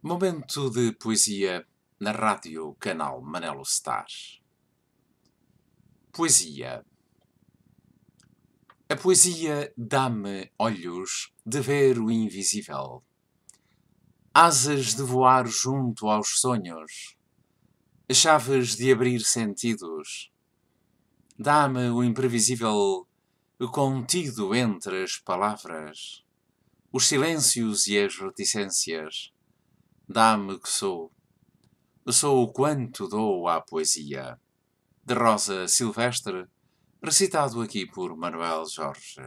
Momento de poesia na Rádio Canal Manelo Star. Poesia. A poesia dá-me olhos de ver o invisível, asas de voar junto aos sonhos, chaves de abrir sentidos. Dá-me o imprevisível contido entre as palavras, os silêncios e as reticências Dá-me que sou. Sou o quanto dou à poesia. De Rosa Silvestre, recitado aqui por Manuel Jorge.